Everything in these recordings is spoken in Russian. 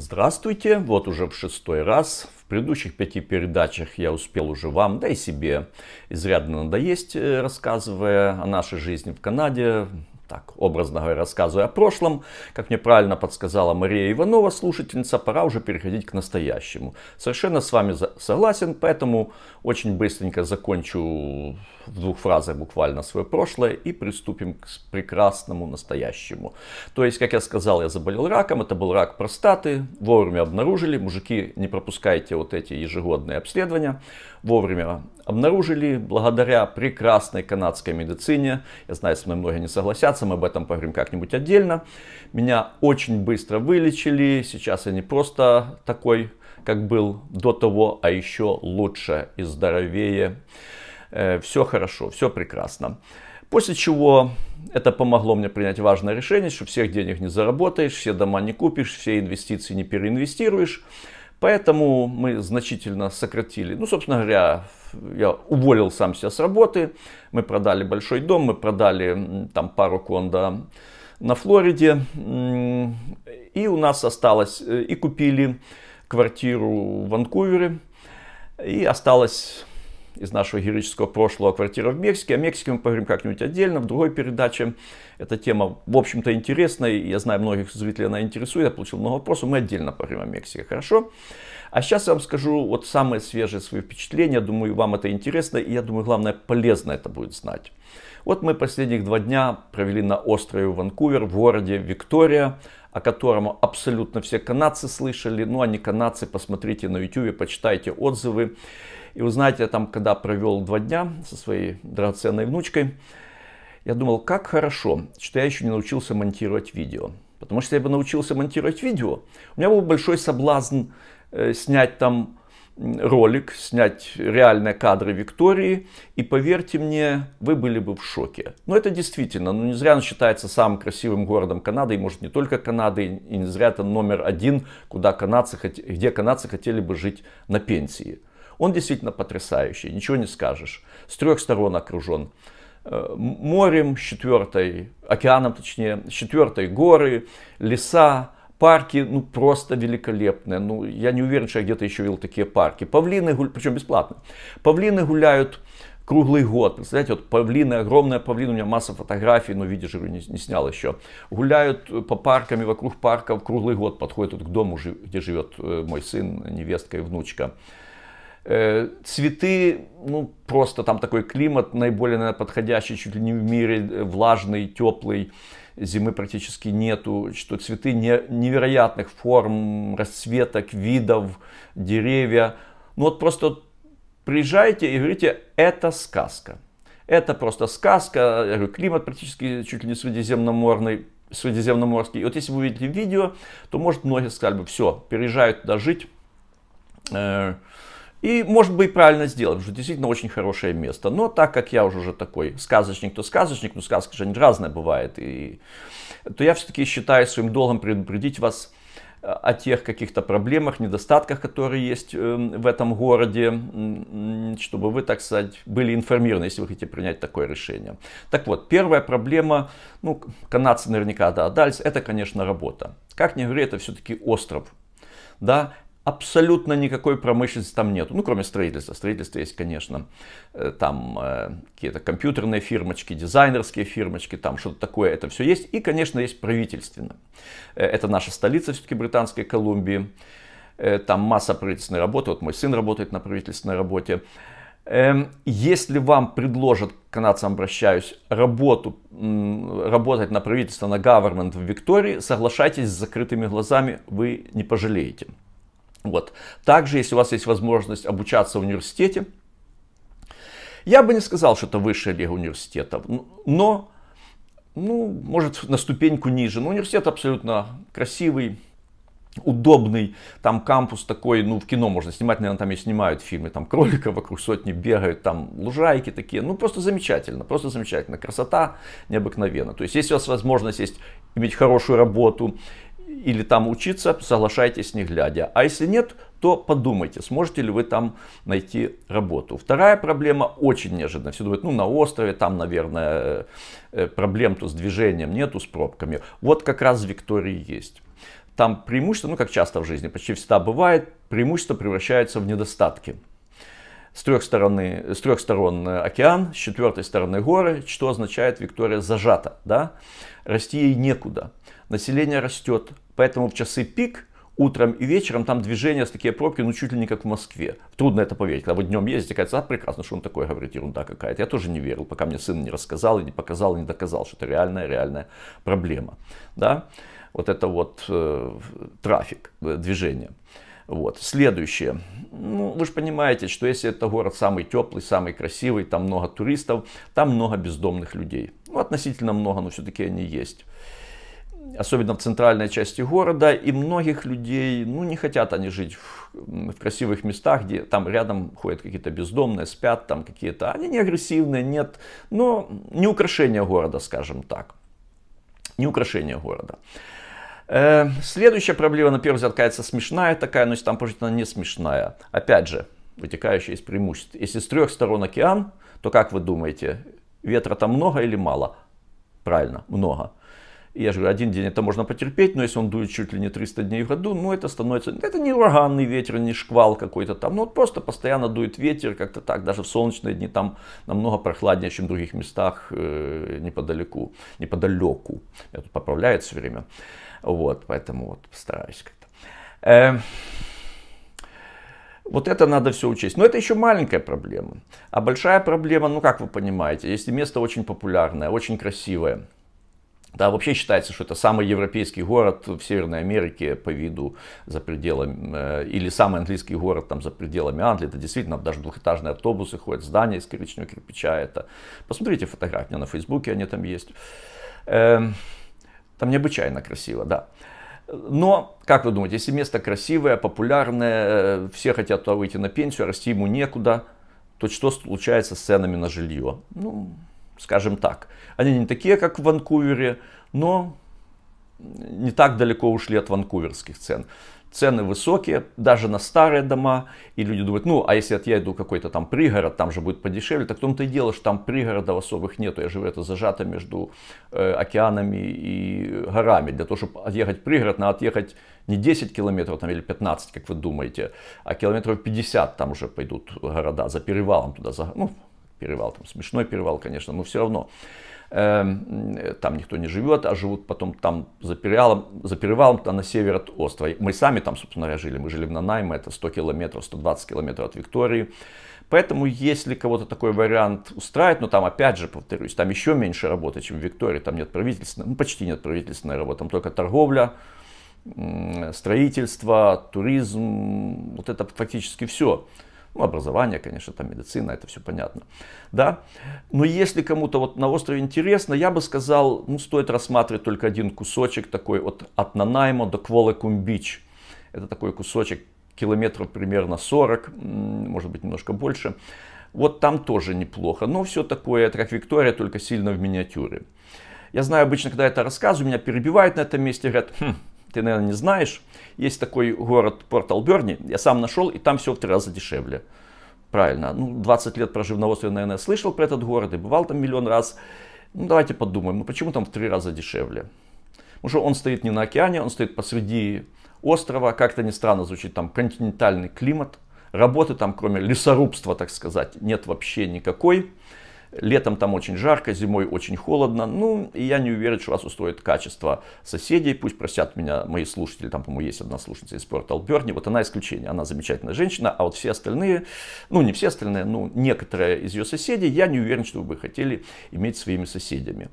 Здравствуйте! Вот уже в шестой раз. В предыдущих пяти передачах я успел уже вам, да и себе, изрядно надоесть, э, рассказывая о нашей жизни в Канаде, так образно говоря, рассказывая о прошлом, как мне правильно подсказала Мария Иванова, слушательница, пора уже переходить к настоящему. Совершенно с вами согласен, поэтому очень быстренько закончу в двух фразах буквально свое прошлое и приступим к прекрасному настоящему. То есть, как я сказал, я заболел раком, это был рак простаты, вовремя обнаружили, мужики, не пропускайте вот эти ежегодные обследования, вовремя обнаружили, благодаря прекрасной канадской медицине, я знаю, со мной многие не согласятся, сопротивляться, мы об этом поговорим как-нибудь отдельно. Меня очень быстро вылечили, сейчас я не просто такой, как был до того, а еще лучше и здоровее. Э, все хорошо, все прекрасно. После чего это помогло мне принять важное решение, что всех денег не заработаешь, все дома не купишь, все инвестиции не переинвестируешь. Поэтому мы значительно сократили. Ну, собственно говоря, я уволил сам себя с работы. Мы продали большой дом, мы продали там пару кондо на Флориде. И у нас осталось, э, и купили квартиру в Ванкувере. И осталось из нашего героического прошлого «Квартира в Мексике». О Мексике мы поговорим как-нибудь отдельно, в другой передаче. Эта тема, в общем-то, интересная, я знаю, многих зрителей она интересует. Я получил много вопросов, мы отдельно поговорим о Мексике, хорошо? А сейчас я вам скажу вот самые свежие свои впечатления. Думаю, вам это интересно, и я думаю, главное, полезно это будет знать. Вот мы последних два дня провели на острове Ванкувер в городе Виктория, о котором абсолютно все канадцы слышали. Ну, а не канадцы, посмотрите на YouTube, почитайте отзывы. И вы знаете, я там, когда провел два дня со своей драгоценной внучкой, я думал, как хорошо, что я еще не научился монтировать видео. Потому что я бы научился монтировать видео, у меня был большой соблазн э, снять там ролик, снять реальные кадры Виктории, и поверьте мне, вы были бы в шоке. Но это действительно, ну не зря он считается самым красивым городом Канады, и может не только Канады, и не зря это номер один, куда канадцы, где канадцы хотели бы жить на пенсии. Он действительно потрясающий, ничего не скажешь. С трех сторон окружен э, морем, четвертой, океаном точнее, четвертой горы, леса, парки, ну просто великолепные. Ну, я не уверен, что я где-то еще видел такие парки. Павлины гуляют, причем бесплатно. Павлины гуляют круглый год. Представляете, вот павлины, огромная павлина, у меня масса фотографий, но видишь, я не, не снял еще. Гуляют э, по паркам и вокруг парков круглый год, подходят вот к дому, где живет э, мой сын, невестка и внучка. Э, цветы, ну просто там такой климат наиболее наверное, подходящий, чуть ли не в мире, э, влажный, теплый, зимы практически нету, что цветы не, невероятных форм, расцветок, видов, деревья. Ну вот просто приезжайте и говорите, это сказка. Это просто сказка, я говорю, климат практически чуть ли не средиземноморный, средиземноморский. И вот если вы увидите видео, то, может, многие сказали бы, все, переезжают туда жить, э, и, может быть, правильно сделаем, что действительно очень хорошее место. Но так как я уже, уже такой сказочник, то сказочник, но ну, сказки же разные бывают, и, то я все-таки считаю своим долгом предупредить вас э, о тех каких-то проблемах, недостатках, которые есть эм, в этом городе, чтобы вы, так сказать, были информированы, если вы хотите принять такое решение. Так вот, первая проблема, ну, канадцы наверняка да, отдались, это, конечно, работа. Как ни говори, это все-таки остров. Да, абсолютно никакой промышленности там нету. Ну, кроме строительства. Строительство есть, конечно, э, там э, какие-то компьютерные фирмочки, дизайнерские фирмочки, там что-то такое, это все есть. И, конечно, есть правительственно. Э, это наша столица все-таки Британской Колумбии. Там масса правительственной работы. Вот мой сын работает на правительственной работе. Эм, если вам предложат, канадцам обращаюсь, работу, работать на правительство, на government в Виктории, соглашайтесь с закрытыми глазами, вы не пожалеете. Вот. Также, если у вас есть возможность обучаться в университете, я бы не сказал, что это высшая лига университетов, но, ну, может, на ступеньку ниже. Но университет абсолютно красивый, удобный, там кампус такой, ну, в кино можно снимать, наверное, там и снимают фильмы, там кролика вокруг сотни бегают, там лужайки такие, ну, просто замечательно, просто замечательно, красота необыкновенная. То есть, если у вас возможность есть иметь хорошую работу, или там учиться, соглашайтесь не глядя. А если нет, то подумайте, сможете ли вы там найти работу. Вторая проблема очень неожиданная. Все думают, ну на острове там, наверное, э, проблем-то с движением нету, с пробками. Вот как раз в Виктории есть. Там преимущество, ну как часто в жизни, почти всегда бывает, преимущество превращается в недостатки. С трех, стороны, с трех сторон э, океан, с четвертой стороны горы, что означает Виктория зажата, да? Расти ей некуда население растет. Поэтому в часы пик утром и вечером там движение с такие пробки, ну чуть ли не как в Москве. Трудно это поверить. Когда вы днем ездите, кажется, а, прекрасно, что он такое говорит, ерунда какая-то. Я тоже не верил, пока мне сын не рассказал, и не показал, и не доказал, что это реальная, реальная проблема. Да? Вот это вот э, трафик, э, движение. Вот. Следующее. Ну, вы же понимаете, что если это город самый теплый, самый красивый, там много туристов, там много бездомных людей. Ну, относительно много, но все-таки они есть особенно в центральной части города, и многих людей, ну, не хотят они жить в, в красивых местах, где там рядом ходят какие-то бездомные, спят там какие-то, они не агрессивные, нет, но не украшение города, скажем так, не украшение города. Э, следующая проблема, на первый взгляд, кажется смешная такая, но если там положительно не смешная, опять же, вытекающая из преимуществ. Если с трех сторон океан, то как вы думаете, ветра там много или мало? Правильно, много. Я же говорю, один день это можно потерпеть, но если он дует чуть ли не 300 дней в году, ну это становится, это не ураганный ветер, не шквал какой-то там, ну вот просто постоянно дует ветер, как-то так, даже в солнечные дни там намного прохладнее, чем в других местах э, неподалеку, неподалеку. Я тут поправляю все время, вот, поэтому вот стараюсь как-то. Э, вот это надо все учесть. Но это еще маленькая проблема. А большая проблема, ну как вы понимаете, если место очень популярное, очень красивое, да, вообще считается, что это самый европейский город в Северной Америке по виду за пределами, э, или самый английский город там за пределами Англии. Это действительно даже двухэтажные автобусы ходят, здания из коричневого кирпича. Это... Посмотрите фотографии, на Фейсбуке они там есть. Эм, там необычайно красиво, да. Но, как вы думаете, если место красивое, популярное, э, все хотят туда выйти на пенсию, а расти ему некуда, то что случается с ценами на жилье? Ну, скажем так. Они не такие, как в Ванкувере, но не так далеко ушли от ванкуверских цен. Цены высокие, даже на старые дома. И люди думают, ну, а если я иду какой-то там пригород, там же будет подешевле. Так в том-то и дело, что там пригородов особых нету. Я живу это зажато между э, океанами и горами. Для того, чтобы отъехать пригород, надо отъехать не 10 километров там, или 15, как вы думаете, а километров 50 там уже пойдут города за перевалом туда, за, ну, перевал, там смешной перевал, конечно, но все равно эм, там никто не живет, а живут потом там за перевалом, за перевалом там на север от острова. Мы сами там, собственно говоря, жили. Мы жили в Нанайме, это 100 километров, 120 километров от Виктории. Поэтому, если кого-то такой вариант устраивает, но там, опять же, повторюсь, там еще меньше работы, чем в Виктории, там нет правительственной, ну, почти нет правительственной работы, там только торговля, строительство, туризм, вот это фактически все. Ну, образование, конечно, там медицина, это все понятно. Да? Но если кому-то вот на острове интересно, я бы сказал, ну, стоит рассматривать только один кусочек такой вот от Нанаймо до Кволокумбич. Это такой кусочек километров примерно 40, может быть, немножко больше. Вот там тоже неплохо, но все такое, это как Виктория, только сильно в миниатюре. Я знаю, обычно, когда я это рассказываю, меня перебивают на этом месте, говорят, хм, ты, наверное, не знаешь. Есть такой город Порт-Алберни, я сам нашел, и там все в три раза дешевле. Правильно, ну 20 лет прожив на острове, наверное, слышал про этот город и бывал там миллион раз. Ну давайте подумаем, ну почему там в три раза дешевле? Потому что он стоит не на океане, он стоит посреди острова, как-то не странно звучит, там континентальный климат, работы там кроме лесорубства, так сказать, нет вообще никакой. Летом там очень жарко, зимой очень холодно. Ну, и я не уверен, что вас устроит качество соседей. Пусть просят меня мои слушатели. Там, по-моему, есть одна слушательница из Порт Алберни. Вот она исключение. Она замечательная женщина. А вот все остальные, ну, не все остальные, ну, некоторые из ее соседей, я не уверен, что вы бы хотели иметь своими соседями.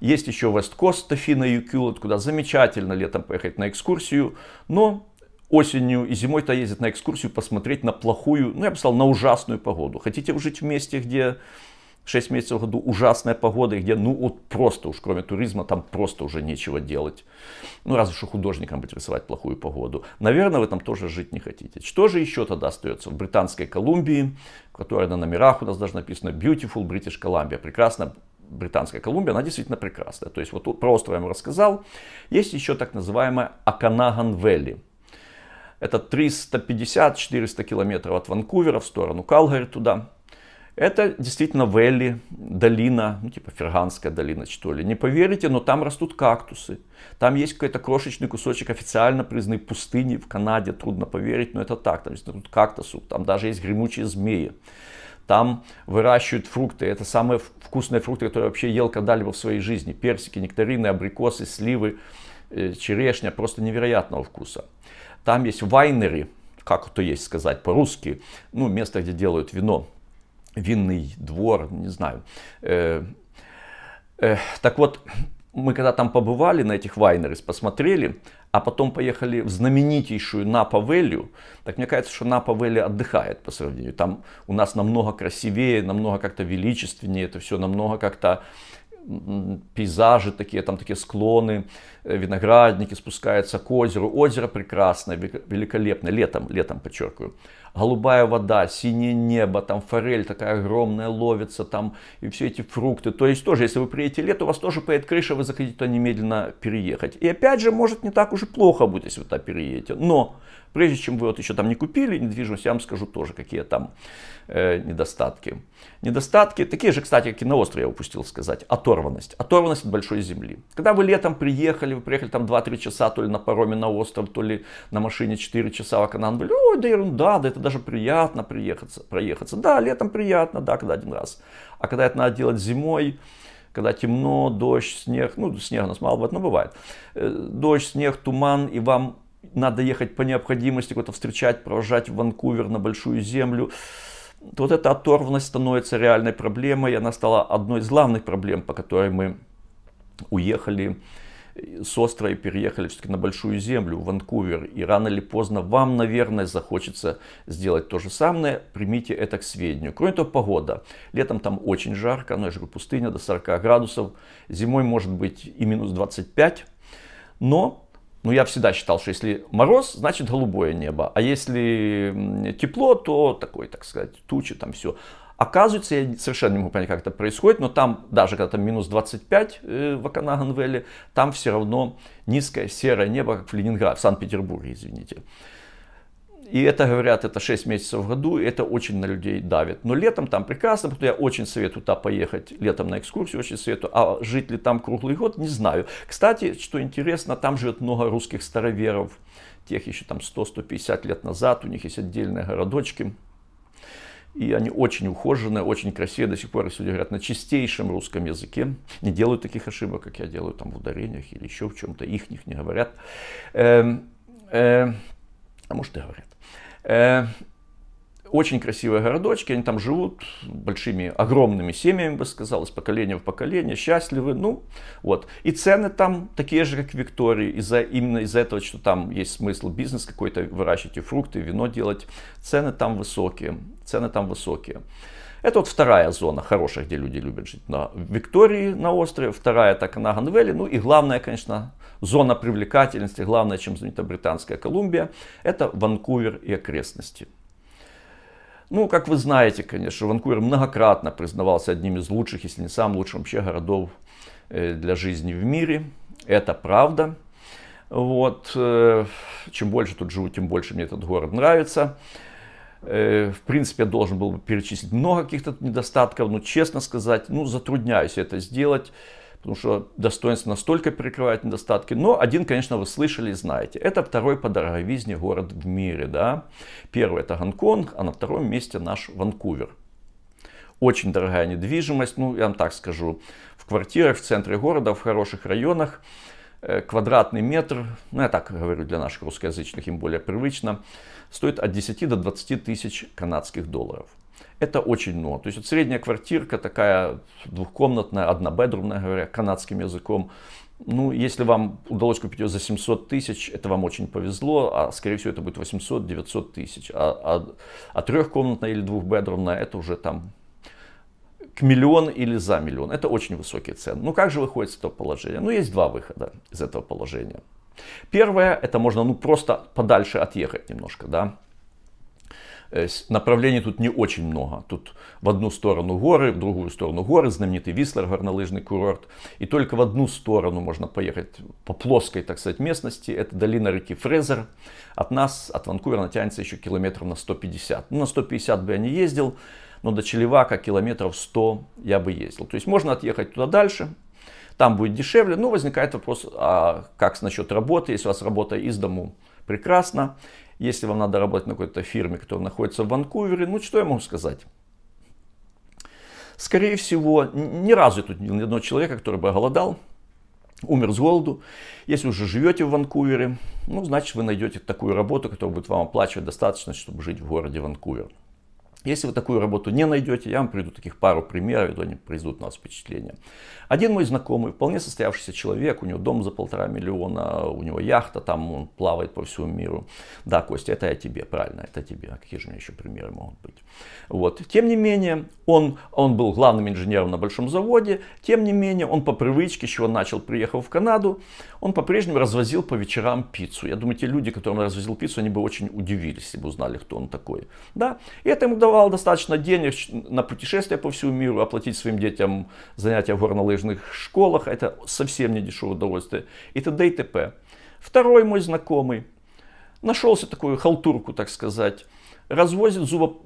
Есть еще Вест-Кост, Тафина и Юкюлот, куда замечательно летом поехать на экскурсию. Но осенью и зимой-то ездят на экскурсию посмотреть на плохую, ну, я бы сказал, на ужасную погоду. Хотите жить в месте, где 6 месяцев в году ужасная погода, где ну вот просто уж кроме туризма там просто уже нечего делать. Ну разве что художникам быть рисовать плохую погоду. Наверное, вы там тоже жить не хотите. Что же еще тогда остается в Британской Колумбии, в которой на номерах у нас даже написано Beautiful British Columbia, прекрасно Британская Колумбия, она действительно прекрасная. То есть вот про остров я вам рассказал. Есть еще так называемая Аканаган Вэлли. Это 350-400 километров от Ванкувера в сторону Калгари туда. Это действительно вэлли, долина, ну типа Ферганская долина, что ли. Не поверите, но там растут кактусы. Там есть какой-то крошечный кусочек официально признанной пустыни в Канаде, трудно поверить, но это так. Там есть тут кактусу, там даже есть гремучие змеи. Там выращивают фрукты. Это самые вкусные фрукты, которые я вообще ел когда-либо в своей жизни. Персики, нектарины, абрикосы, сливы, э, черешня. Просто невероятного вкуса. Там есть вайнери, как это есть сказать по-русски. Ну, место, где делают вино винный двор, не знаю. Э, э, так вот, мы когда там побывали на этих вайнерис, посмотрели, а потом поехали в знаменитейшую Напа Вэлью, так мне кажется, что Напа Вэлли отдыхает по сравнению. Там у нас намного красивее, намного как-то величественнее, это все намного как-то пейзажи такие, там такие склоны, Э, виноградники, спускаются к озеру. Озеро прекрасное, великолепное, летом, летом подчеркиваю. Голубая вода, синее небо, там форель такая огромная ловится, там и все эти фрукты. То есть тоже, если вы приедете лето, у вас тоже поедет крыша, вы захотите туда немедленно переехать. И опять же, может не так уж и плохо будет, если вы туда переедете. Но прежде чем вы вот еще там не купили недвижимость, я вам скажу тоже, какие там э, недостатки. Недостатки, такие же, кстати, как и на острове я упустил сказать, оторванность. Оторванность от большой земли. Когда вы летом приехали, приехали, вы приехали там 2-3 часа, то ли на пароме на остров, то ли на машине 4 часа в Аканан были, ой, да ерунда, да это даже приятно приехаться, проехаться. Да, летом приятно, да, когда один раз. А когда это надо делать зимой, когда темно, дождь, снег, ну, снег у нас мало бывает, но бывает. Э, дождь, снег, туман, и вам надо ехать по необходимости, куда то встречать, провожать в Ванкувер на большую землю, то вот эта оторванность становится реальной проблемой, и она стала одной из главных проблем, по которой мы уехали с острова переехали все-таки на большую землю, в Ванкувер. И рано или поздно вам, наверное, захочется сделать то же самое. Примите это к сведению. Кроме того, погода. Летом там очень жарко, но я же говорю, пустыня до 40 градусов. Зимой может быть и минус 25. Но ну, я всегда считал, что если мороз, значит голубое небо, а если тепло, то такое, так сказать, тучи, там все. Оказывается, я совершенно не могу понять, как это происходит, но там, даже когда там минус 25 э, в аканаган там все равно низкое серое небо, как в Ленинграде, в Санкт-Петербурге, извините. И это, говорят, это 6 месяцев в году, и это очень на людей давит. Но летом там прекрасно, потому я очень советую туда поехать, летом на экскурсию очень советую, а жить ли там круглый год, не знаю. Кстати, что интересно, там живет много русских староверов, тех еще там 100-150 лет назад, у них есть отдельные городочки, и они очень ухоженные, очень красивые. До сих пор если говорят на чистейшем русском языке. Не делают таких ошибок, как я делаю там в ударениях или еще в чем-то. Их не говорят. Э, э, а может и говорят. Э, очень красивые городочки, они там живут большими, огромными семьями, бы сказал, из поколения в поколение, счастливы, ну, вот. И цены там такие же, как в Виктории, из-за, именно из-за этого, что там есть смысл бизнес какой-то выращивать и фрукты, и вино делать, цены там высокие, цены там высокие. Это вот вторая зона хорошая, где люди любят жить. На Виктории, на острове, вторая так на вэлли Ну и главная, конечно, зона привлекательности, главное, чем знаменита Британская Колумбия, это Ванкувер и окрестности. Ну, как вы знаете, конечно, Ванкувер многократно признавался одним из лучших, если не самым лучшим вообще городов э, для жизни в мире. Это правда. Вот. Э, чем больше тут живу, тем больше мне этот город нравится. Э, в принципе, я должен был бы перечислить много каких-то недостатков, но, честно сказать, ну, затрудняюсь это сделать потому что достоинство настолько перекрывает недостатки. Но один, конечно, вы слышали и знаете. Это второй по дороговизне город в мире. Да? Первый это Гонконг, а на втором месте наш Ванкувер. Очень дорогая недвижимость, ну я вам так скажу, в квартирах в центре города, в хороших районах, э, квадратный метр, ну я так говорю для наших русскоязычных, им более привычно, стоит от 10 до 20 тысяч канадских долларов. Это очень много. То есть вот средняя квартирка такая двухкомнатная, однобедрумная, говоря канадским языком, ну, если вам удалось купить ее за 700 тысяч, это вам очень повезло, а скорее всего это будет 800-900 тысяч. А, а, а трехкомнатная или двухбедрумная это уже там к миллион или за миллион. Это очень высокие цены. Ну как же выходит из этого положения? Ну есть два выхода из этого положения. Первое, это можно ну просто подальше отъехать немножко, да. Направлений тут не очень много. Тут в одну сторону горы, в другую сторону горы, знаменитый Вислер, горнолыжный курорт. И только в одну сторону можно поехать по плоской, так сказать, местности. Это долина реки Фрезер. От нас, от Ванкувера, тянется еще километров на 150. Ну, на 150 бы я не ездил, но ну, до Челевака километров 100 я бы ездил. То есть можно отъехать туда дальше, там будет дешевле. Но возникает вопрос, а как насчет работы? Если у вас работа из дому, прекрасно. Если вам надо работать на какой-то фирме, которая находится в Ванкувере, ну что я могу сказать? Скорее всего, ни разу тут ни одного человека, который бы голодал, умер с голоду. Если уже живете в Ванкувере, ну, значит, вы найдете такую работу, которая будет вам оплачивать достаточно, чтобы жить в городе Ванкувер. Если вы такую работу не найдете, я вам приведу таких пару примеров, и они произведут на вас впечатление. Один мой знакомый, вполне состоявшийся человек, у него дом за полтора миллиона, у него яхта, там он плавает по всему миру. Да, Костя, это я тебе, правильно, это тебе. А какие же у меня еще примеры могут быть? Вот. Тем не менее, он, он был главным инженером на большом заводе, тем не менее, он по привычке, с чего начал, приехал в Канаду, он по-прежнему развозил по вечерам пиццу. Я думаю, те люди, которым он развозил пиццу, они бы очень удивились, если бы узнали, кто он такой. Да, и это ему давало давал достаточно денег на путешествия по всему миру, оплатить своим детям занятия в горнолыжных школах. Это совсем не дешевое удовольствие. И т.д. и т.п. Второй мой знакомый нашелся такую халтурку, так сказать. Развозит зубо,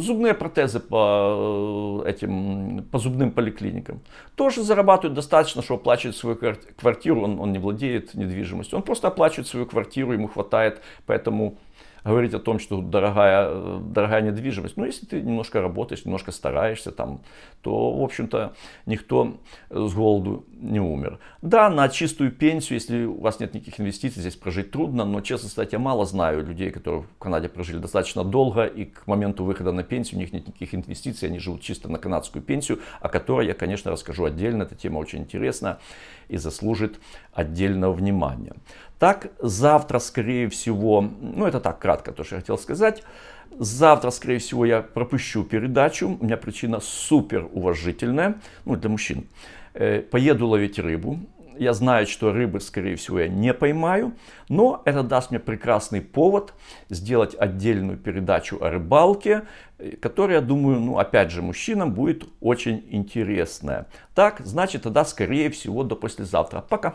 зубные протезы по, э, этим, по зубным поликлиникам. Тоже зарабатывает достаточно, чтобы оплачивать свою квартиру. Он, он не владеет недвижимостью. Он просто оплачивает свою квартиру, ему хватает. Поэтому говорить о том, что дорогая, дорогая недвижимость. Но ну, если ты немножко работаешь, немножко стараешься, там, то, в общем-то, никто с голоду не умер. Да, на чистую пенсию, если у вас нет никаких инвестиций, здесь прожить трудно, но, честно сказать, я мало знаю людей, которые в Канаде прожили достаточно долго, и к моменту выхода на пенсию у них нет никаких инвестиций, они живут чисто на канадскую пенсию, о которой я, конечно, расскажу отдельно, эта тема очень интересна и заслужит отдельного внимания. Так, завтра, скорее всего, ну это так кратко то, что я хотел сказать, Завтра, скорее всего, я пропущу передачу. У меня причина супер уважительная, ну, для мужчин. Э, поеду ловить рыбу. Я знаю, что рыбы, скорее всего, я не поймаю, но это даст мне прекрасный повод сделать отдельную передачу о рыбалке, э, которая, я думаю, ну, опять же, мужчинам будет очень интересная. Так, значит, тогда, скорее всего, до послезавтра. Пока!